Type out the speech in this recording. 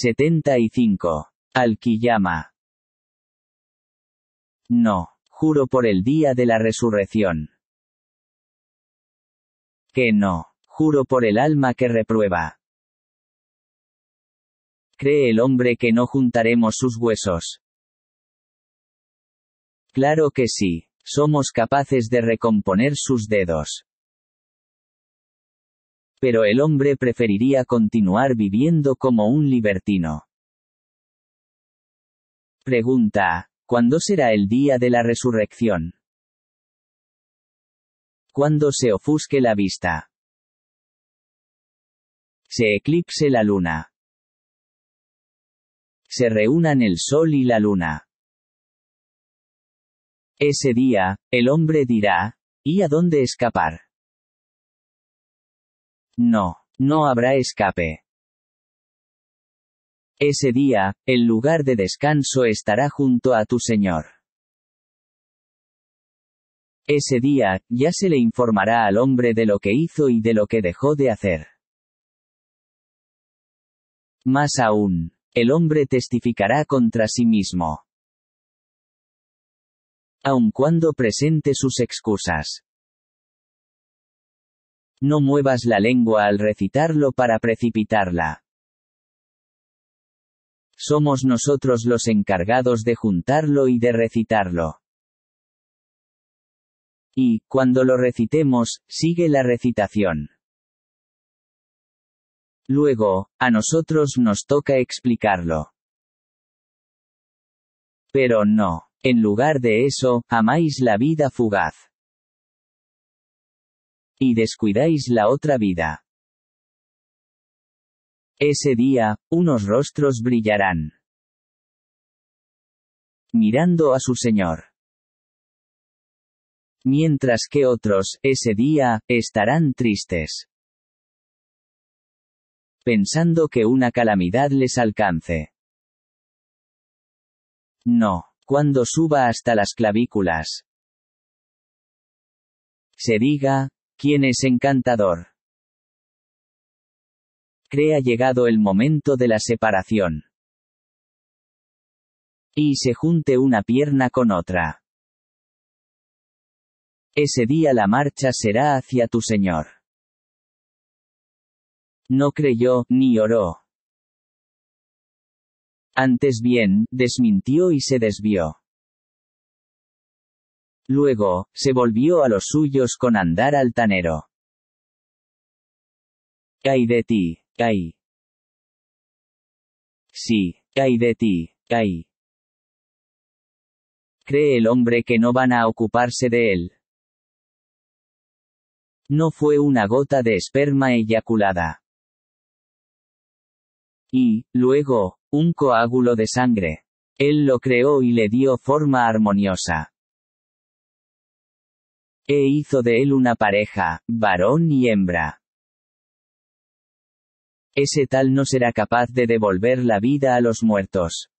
75. Alquillama. No, juro por el día de la resurrección. Que no, juro por el alma que reprueba. Cree el hombre que no juntaremos sus huesos. Claro que sí, somos capaces de recomponer sus dedos. Pero el hombre preferiría continuar viviendo como un libertino. Pregunta. ¿Cuándo será el día de la resurrección? Cuando se ofusque la vista. Se eclipse la luna. Se reúnan el sol y la luna. Ese día, el hombre dirá, ¿y a dónde escapar? No, no habrá escape. Ese día, el lugar de descanso estará junto a tu Señor. Ese día, ya se le informará al hombre de lo que hizo y de lo que dejó de hacer. Más aún, el hombre testificará contra sí mismo. Aun cuando presente sus excusas. No muevas la lengua al recitarlo para precipitarla. Somos nosotros los encargados de juntarlo y de recitarlo. Y, cuando lo recitemos, sigue la recitación. Luego, a nosotros nos toca explicarlo. Pero no. En lugar de eso, amáis la vida fugaz y descuidáis la otra vida. Ese día, unos rostros brillarán. Mirando a su Señor. Mientras que otros, ese día, estarán tristes. Pensando que una calamidad les alcance. No, cuando suba hasta las clavículas. Se diga, ¿Quién es encantador. Crea llegado el momento de la separación. Y se junte una pierna con otra. Ese día la marcha será hacia tu Señor. No creyó, ni oró. Antes bien, desmintió y se desvió. Luego, se volvió a los suyos con andar altanero. caí de ti! caí! Sí, caí de ti! caí Cree el hombre que no van a ocuparse de él. No fue una gota de esperma eyaculada. Y, luego, un coágulo de sangre. Él lo creó y le dio forma armoniosa. E hizo de él una pareja, varón y hembra. Ese tal no será capaz de devolver la vida a los muertos.